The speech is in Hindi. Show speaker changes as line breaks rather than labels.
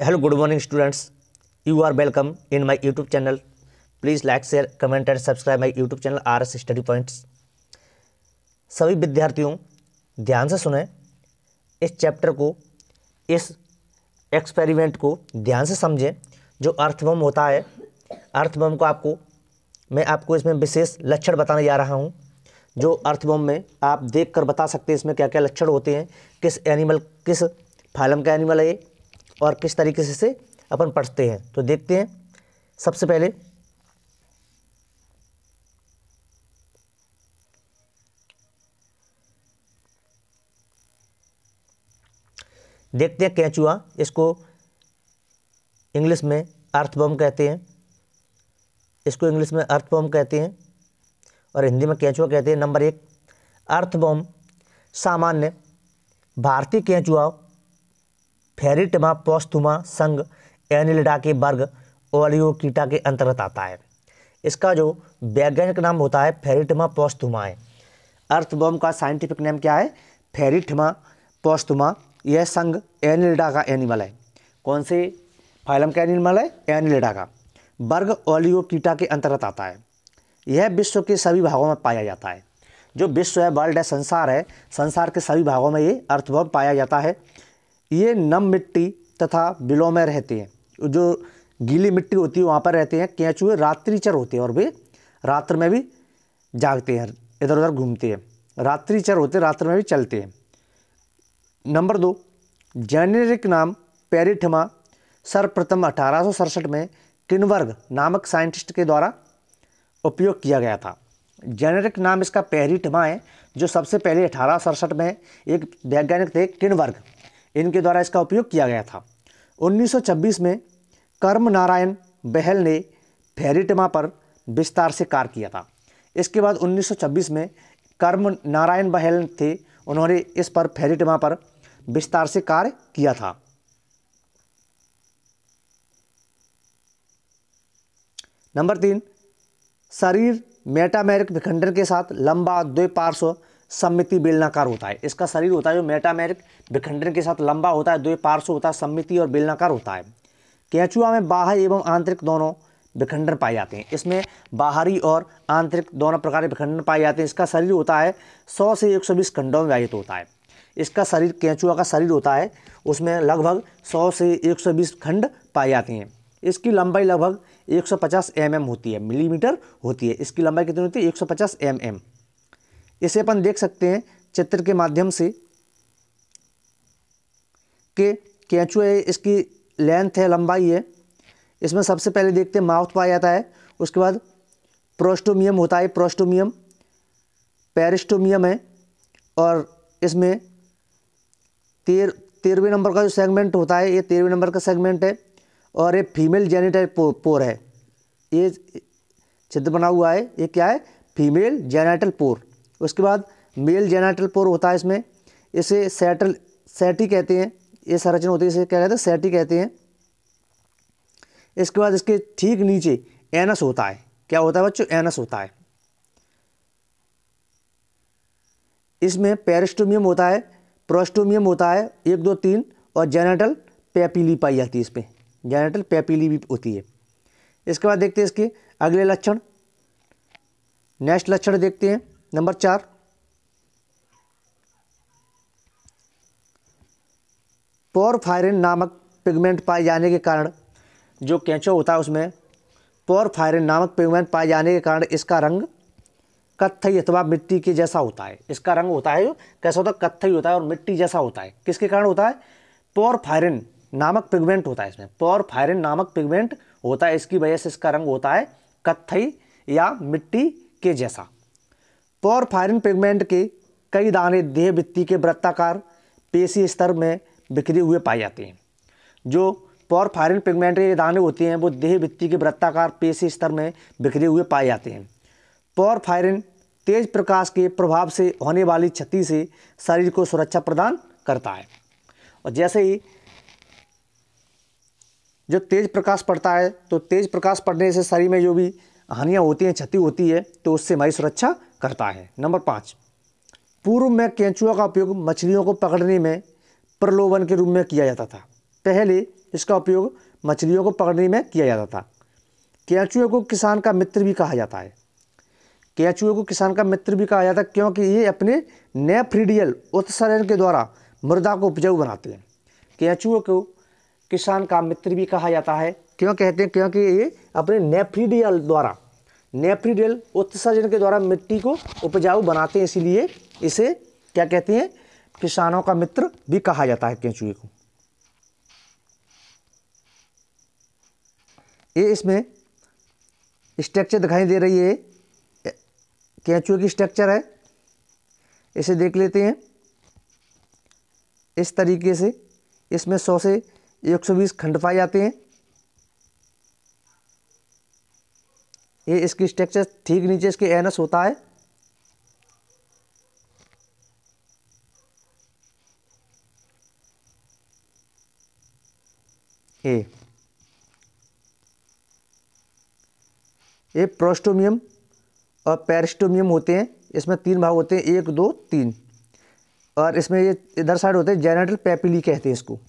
Hello good morning students you are welcome in my YouTube channel please like share comment and subscribe my YouTube channel R S study points सभी विद्यार्थियों ध्यान से सुने इस चैप्टर को इस एक्सपेरिमेंट को ध्यान से समझें जो अर्थबम होता है अर्थबम को आपको मैं आपको इसमें विशेष लक्षण बताने जा रहा हूँ जो अर्थबम में आप देख कर बता सकते हैं इसमें क्या क्या लक्षण होते हैं किस एनिमल किस फालम का एनिमल है ये और किस तरीके से इसे अपन पढ़ते हैं तो देखते हैं सबसे पहले देखते हैं कैचुआ इसको इंग्लिश में अर्थ बम कहते हैं इसको इंग्लिश में अर्थ बम कहते हैं और हिंदी में कैचुआ कहते हैं नंबर एक अर्थ बम सामान्य भारतीय कैचुआ फेरिटमा पोस्तुमा संघ एनिलिडा के वर्ग ओलियोकीटा के अंतर्गत आता है इसका जो वैज्ञानिक नाम होता है फेरिटमा पोस्तुमा है अर्थबॉम का साइंटिफिक नेम क्या है फेरिटमा पोस्तुमा यह संघ एनिलिडा का एनिमल है कौन से फाइलम का एनिमल है एनिलिडा का वर्ग ओलियोकीटा के अंतर्गत आता है यह विश्व के सभी भागों में पाया जाता है जो विश्व है वर्ल्ड है संसार है संसार के सभी भागों में ये अर्थबॉम पाया जाता है ये नम मिट्टी तथा बिलों में रहते हैं जो गीली मिट्टी होती है वहाँ पर रहते हैं कैचुए रात्रिचर होते हैं और वे रात्र में भी जागते हैं इधर उधर घूमते हैं रात्रिचर होते हैं रात्र में भी चलते हैं नंबर दो जेनेरिक नाम पेरिठमा सर्वप्रथम अठारह में किनवर्ग नामक साइंटिस्ट के द्वारा उपयोग किया गया था जेनेरिक नाम इसका पेरिठमा है जो सबसे पहले अठारह में एक वैज्ञानिक थे किनवर्ग इनके द्वारा इसका उपयोग किया गया था 1926 में कर्म नारायण बहल ने फेरिटमा पर विस्तार से कार्य किया था इसके बाद 1926 में कर्म नारायण बहल थे उन्होंने इस पर फेरिटमा पर विस्तार से कार्य किया था नंबर तीन शरीर मेटामेरिक विखंडन के साथ लंबा द्विपार्श्व सम्मिति बेलनाकार होता है इसका शरीर होता है जो मेटामेरिक विखंडन के साथ लंबा होता है दो पार्श्व होता है सम्मिति और बेलनाकार होता है कैचुआ में बाहर एवं आंतरिक दोनों विखंडन पाए जाते हैं इसमें बाहरी और आंतरिक दोनों प्रकार के विखंडन पाए जाते हैं इसका शरीर होता है 100 से 120 खंडों में व्याजित होता है इसका शरीर कैचुआ का शरीर होता है उसमें लगभग 100 से 120 खंड पाए जाते हैं इसकी लंबाई लगभग 150 सौ mm होती है मिलीमीटर होती है इसकी लंबाई कितनी होती है 150 सौ mm. इसे अपन देख सकते हैं चित्र के माध्यम से कि कैचुआ है इसकी लेंथ है लंबाई है इसमें सबसे पहले देखते हैं माउथ पाया जाता है उसके बाद प्रोस्टोमियम होता है प्रोस्टोमियम पेरिस्टोमियम है और इसमें तेर तेरहवें नंबर का जो सेगमेंट होता है ये तेरहवें नंबर का सेगमेंट है और ये फीमेल जेनेटल पोर, पोर है ये चित्र बना हुआ है ये क्या है फीमेल जेनेटल पोर उसके बाद मेल जेनाइटल पोर होता है इसमें इसे सेटल सेटी कहते हैं ये संरचना होती है इसे क्या कहते हैं सेटी कहते हैं इसके बाद इसके ठीक नीचे एनस होता है क्या होता है बच्चों एनस होता है इसमें पेरिस्टोमियम होता है प्रोस्टोमियम होता है एक दो तीन और जेनेटल पेपीली पाई जाती है इसमें जेनेटल पेपीली भी होती है इसके बाद देखते हैं इसके अगले लक्षण नेक्स्ट लक्षण देखते हैं नंबर चार पोरफायरिन नामक पिगमेंट पाए जाने के कारण जो कैंचो होता है उसमें पोरफायरिन नामक पिगमेंट पाए जाने के कारण इसका रंग कत्थई अथवा मिट्टी के जैसा होता है इसका रंग होता है कैसा होता है कत्थई होता है और मिट्टी जैसा होता है किसके कारण होता है पोरफायरिन नामक पिगमेंट होता है इसमें पोरफायरिन नामक पिगमेंट होता है इसकी वजह से इसका रंग होता है कत्थई या मिट्टी के जैसा पोरफायरिन पिगमेंट के कई दाने देह भित्ति के वृत्ताकार पेशी स्तर में बिखरे हुए पाए जाते हैं जो पोरफायरिन पिगमेंट के दाने होते हैं वो देह भित्ति के वृत्ताकार पेशी स्तर में बिखरे हुए पाए जाते हैं पोरफायरिन तेज प्रकाश के प्रभाव से होने वाली क्षति से शरीर को सुरक्षा प्रदान करता है और जैसे ही जो तेज प्रकाश पड़ता है तो तेज प्रकाश पड़ने से शरीर में जो भी हानियाँ होती हैं क्षति होती है तो उससे हमारी सुरक्षा करता है नंबर पाँच पूर्व में केंचुआ का उपयोग मछलियों को पकड़ने में प्रलोभन के रूप में किया जाता था पहले इसका उपयोग मछलियों को पकड़ने में किया जाता था केंचुए को किसान का मित्र भी कहा जाता है केंचुए को किसान का मित्र भी कहा जाता है क्योंकि ये अपने नेफ्रीडियल उत्सर्जन के द्वारा मृदा को उपजाऊ बनाते हैं केंचुए को किसान का मित्र भी कहा जाता है क्यों कहते हैं क्योंकि ये अपने नेफ्रीडियल द्वारा नेप्रीडेल उत्सर्जन के द्वारा मिट्टी को उपजाऊ बनाते हैं इसीलिए इसे क्या कहते हैं किसानों का मित्र भी कहा जाता है केंचुए को ये इसमें स्ट्रक्चर दिखाई दे रही है कैचुए की स्ट्रक्चर है इसे देख लेते हैं इस तरीके से इसमें सौ से एक सौ बीस खंड पाए जाते हैं ये इसकी स्ट्रक्चर ठीक नीचे इसके एनस होता है ए ये प्रोस्टोमियम और पेरिस्टोमियम होते हैं इसमें तीन भाग होते हैं एक दो तीन और इसमें ये इधर साइड होते हैं जेनेटल पेपिली कहते हैं इसको